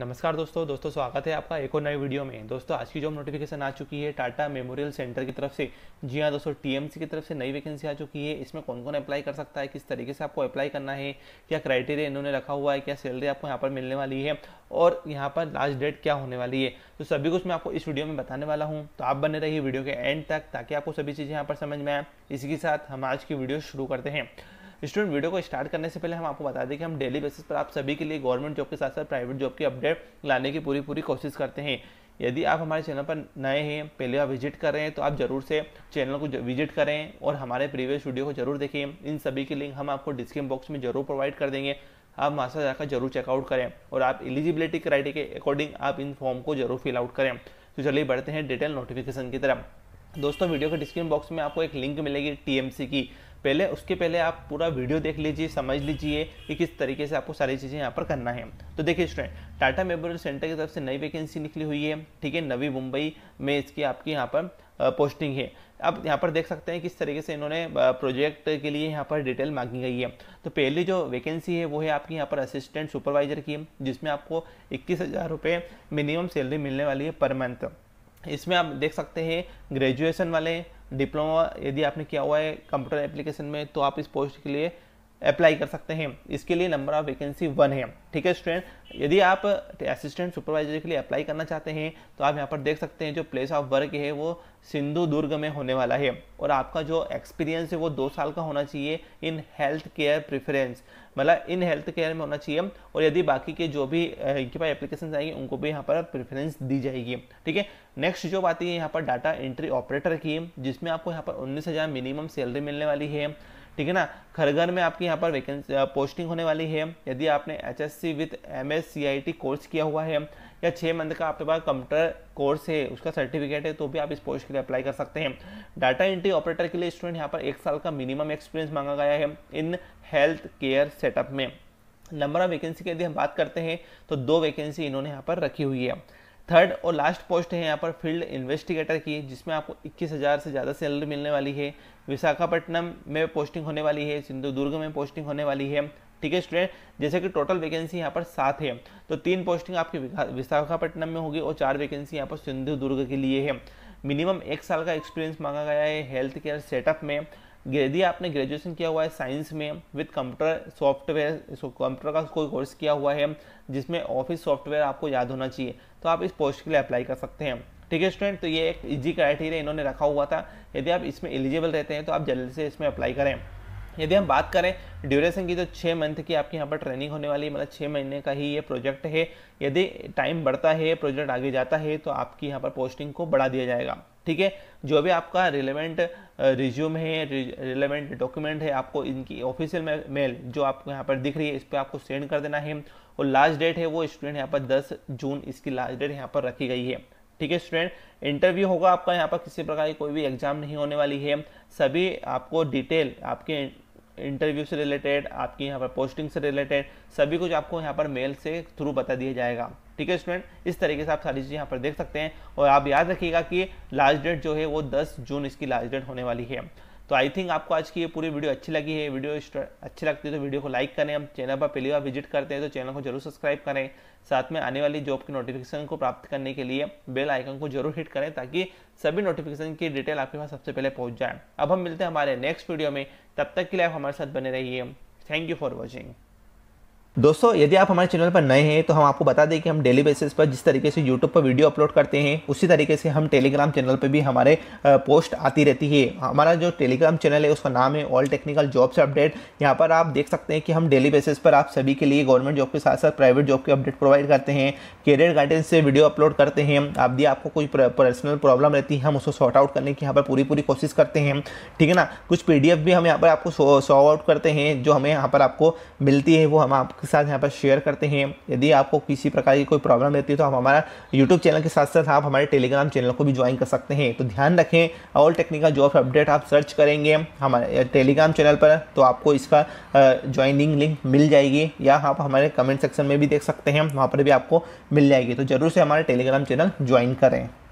नमस्कार दोस्तों दोस्तों स्वागत है आपका एक और नए वीडियो में दोस्तों आज की जो नोटिफिकेशन आ चुकी है टाटा मेमोरियल सेंटर की तरफ से जी हाँ दोस्तों टीएमसी की तरफ से नई वैकेंसी आ चुकी है इसमें कौन कौन अप्लाई कर सकता है किस तरीके से आपको अप्लाई करना है क्या क्राइटेरिया इन्होंने रखा हुआ है क्या सैलरी आपको यहाँ पर मिलने वाली है और यहाँ पर लास्ट डेट क्या होने वाली है तो सभी कुछ मैं आपको इस वीडियो में बताने वाला हूँ तो आप बने रहिए वीडियो के एंड तक ताकि आपको सभी चीज़ें यहाँ पर समझ में आए इसी के साथ हम आज की वीडियो शुरू करते हैं स्टूडेंट वीडियो को स्टार्ट करने से पहले हम आपको बता दें कि हम डेली बेसिस पर आप सभी के लिए गवर्नमेंट जॉब के साथ साथ प्राइवेट जॉब की अपडेट लाने की पूरी पूरी कोशिश करते हैं यदि आप हमारे चैनल पर नए हैं पहले आप विजिट कर रहे हैं तो आप जरूर से चैनल को विजिट करें और हमारे प्रीवियस वीडियो को जरूर देखें इन सभी की लिंक हम आपको डिस्क्रिप बॉक्स में जरूर प्रोवाइड कर देंगे आप वहाँ से जाकर जरूर चेकआउट करें और आप एलिजिबिलिटी क्राइटेरिया के अकॉर्डिंग आप इन फॉर्म को जरूर फिल आउट करें तो चलिए बढ़ते हैं डिटेल नोटिफिकेशन की तरफ दोस्तों वीडियो के डिस्क्रिप्शन बॉक्स में आपको एक लिंक मिलेगी टीएमसी की पहले उसके पहले आप पूरा वीडियो देख लीजिए समझ लीजिए कि किस तरीके से आपको सारी चीज़ें यहाँ पर करना है तो देखिए स्टूडेंट टाटा मेमोरियल सेंटर की तरफ से नई वैकेंसी निकली हुई है ठीक है नवी मुंबई में इसकी आपकी यहाँ पर पोस्टिंग है आप यहाँ पर देख सकते हैं किस तरीके से इन्होंने प्रोजेक्ट के लिए यहाँ पर डिटेल मांगी गई है तो पहली जो वैकेंसी है वो है आपकी यहाँ पर असिस्टेंट सुपरवाइजर की जिसमें आपको इक्कीस हज़ार रुपये मिनिमम सैलरी मिलने वाली है पर मंथ इसमें आप देख सकते हैं ग्रेजुएशन वाले डिप्लोमा यदि आपने किया हुआ है कंप्यूटर एप्लीकेशन में तो आप इस पोस्ट के लिए अप्लाई कर सकते हैं इसके लिए नंबर ऑफ वैकेंसी वन है ठीक है स्टूडेंट यदि आप असिस्टेंट सुपरवाइजर के लिए अप्लाई करना चाहते हैं तो आप यहाँ पर देख सकते हैं जो प्लेस ऑफ वर्क है वो सिंधु दुर्ग में होने वाला है और आपका जो एक्सपीरियंस है वो दो साल का होना चाहिए इन हेल्थ केयर प्रेफरेंस मतलब इन हेल्थ केयर में होना चाहिए और यदि बाकी के जो भी इनके पास एप्लीकेशन आएंगे उनको भी यहाँ पर प्रेफरेंस दी जाएगी ठीक है नेक्स्ट जो बात है यहाँ पर डाटा एंट्री ऑपरेटर की जिसमें आपको यहाँ पर उन्नीस मिनिमम सैलरी मिलने वाली है ठीक है ना खरगर में आपकी यहाँ पर वैकेंसी पोस्टिंग होने वाली है यदि आपने H S C with M S C I T course किया हुआ है या छः मंथ का आपके पास कंप्यूटर कोर्स है उसका सर्टिफिकेट है तो भी आप इस पोस्ट के लिए अप्लाई कर सकते हैं डाटा एंट्री ऑपरेटर के लिए स्टूडेंट यहाँ पर एक साल का मिनिमम एक्सपीरियंस मांगा गया है इन हेल्थ केयर सेटअप में नंबर ऑफ वैकेंसी की यदि हम बात करते हैं तो दो वैकेंसी इन्होंने यहाँ पर रखी हुई है थर्ड और लास्ट पोस्ट है यहाँ पर फील्ड इन्वेस्टिगेटर की जिसमें आपको 21,000 से ज़्यादा सैलरी मिलने वाली है विशाखापट्टनम में पोस्टिंग होने वाली है सिंधुदुर्ग में पोस्टिंग होने वाली है ठीक है स्टूडेंट जैसे कि टोटल वैकेंसी यहाँ पर सात है तो तीन पोस्टिंग आपकी विशाखापट्टनम में होगी और चार वैकेंसी यहाँ पर सिंधुदुर्ग के लिए है मिनिमम एक साल का एक्सपीरियंस मांगा गया है हेल्थ केयर सेटअप में यदि आपने ग्रेजुएशन किया हुआ है साइंस में विद कंप्यूटर सॉफ्टवेयर कंप्यूटर का कोई कोर्स किया हुआ है जिसमें ऑफिस सॉफ्टवेयर आपको याद होना चाहिए तो आप इस पोस्ट के लिए अप्लाई कर सकते हैं ठीक है स्टूडेंट तो ये एक इजी क्राइटेरिया इन्होंने रखा हुआ था यदि आप इसमें एलिजिबल रहते हैं तो आप जल्दी से इसमें अप्लाई करें यदि हम बात करें ड्यूरेशन की तो छः मंथ की आपके यहाँ पर ट्रेनिंग होने वाली है मतलब छः महीने का ही ये प्रोजेक्ट है यदि टाइम बढ़ता है प्रोजेक्ट आगे जाता है तो आपकी यहाँ पर पोस्टिंग को बढ़ा दिया जाएगा ठीक है जो भी आपका रिलेवेंट रिज्यूम है रिलेवेंट डॉक्यूमेंट है आपको इनकी ऑफिशियल मेल जो आपको यहाँ पर दिख रही है इस पर आपको सेंड कर देना है और लास्ट डेट है वो स्टूडेंट यहाँ पर 10 जून इसकी लास्ट डेट यहाँ पर रखी गई है ठीक है स्टूडेंट इंटरव्यू होगा आपका यहाँ पर किसी प्रकार की कोई भी एग्जाम नहीं होने वाली है सभी आपको डिटेल आपके इंटरव्यू से रिलेटेड आपकी यहाँ पर पोस्टिंग से रिलेटेड सभी कुछ आपको यहाँ पर मेल से थ्रू बता दिया जाएगा ठीक है स्टूडेंट इस तरीके से आप सारी चीज़ें यहाँ पर देख सकते हैं और आप याद रखिएगा कि लास्ट डेट जो है वो दस जून इसकी लास्ट डेट होने वाली है तो आई थिंक आपको आज की ये पूरी वीडियो अच्छी लगी है वीडियो अच्छी लगती है तो वीडियो को लाइक करें हम चैनल पर पहली बार विजिट करते हैं तो चैनल को जरूर सब्सक्राइब करें साथ में आने वाली जॉब की नोटिफिकेशन को प्राप्त करने के लिए बेल आइकन को जरूर हिट करें ताकि सभी नोटिफिकेशन की डिटेल आपके पास सबसे पहले पहुंच जाए अब हम मिलते हैं हमारे नेक्स्ट वीडियो में तब तक के लिए आप हमारे साथ बने रहिए थैंक यू फॉर वॉचिंग दोस्तों यदि आप हमारे चैनल पर नए हैं तो हम आपको बता दें कि हम डेली बेसिस पर जिस तरीके से यूट्यूब पर वीडियो अपलोड करते हैं उसी तरीके से हम टेलीग्राम चैनल पर भी हमारे पोस्ट आती रहती है हमारा जो टेलीग्राम चैनल है उसका नाम है ऑल टेक्निकल जॉब्स अपडेट यहाँ पर आप देख सकते हैं कि हम डेली बेसिस पर आप सभी के लिए गवर्नमेंट जॉब के साथ साथ प्राइवेट जॉब के अपडेट प्रोवाइड करते हैं करियर गाइडेंस से वीडियो अपलोड करते हैं आप भी आपको कोई पर्सनल प्रॉब्लम रहती है हम उसको सॉर्ट आउट करने की यहाँ पर पूरी पूरी कोशिश करते हैं ठीक है ना कुछ पी भी हम यहाँ पर आपको सॉर्ट आउट करते हैं जो हमें यहाँ पर आपको मिलती है वो हम आप साथ यहाँ पर शेयर करते हैं यदि आपको किसी प्रकार की कोई प्रॉब्लम रहती है तो आप हमारा यूट्यूब चैनल के साथ साथ आप हमारे टेलीग्राम चैनल को भी ज्वाइन कर सकते हैं तो ध्यान रखें ऑल टेक्निकल जॉब अपडेट आप सर्च करेंगे हमारे टेलीग्राम चैनल पर तो आपको इसका ज्वाइनिंग लिंक मिल जाएगी या आप हमारे कमेंट सेक्शन में भी देख सकते हैं वहाँ पर भी आपको मिल जाएगी तो ज़रूर से हमारे टेलीग्राम चैनल ज्वाइन करें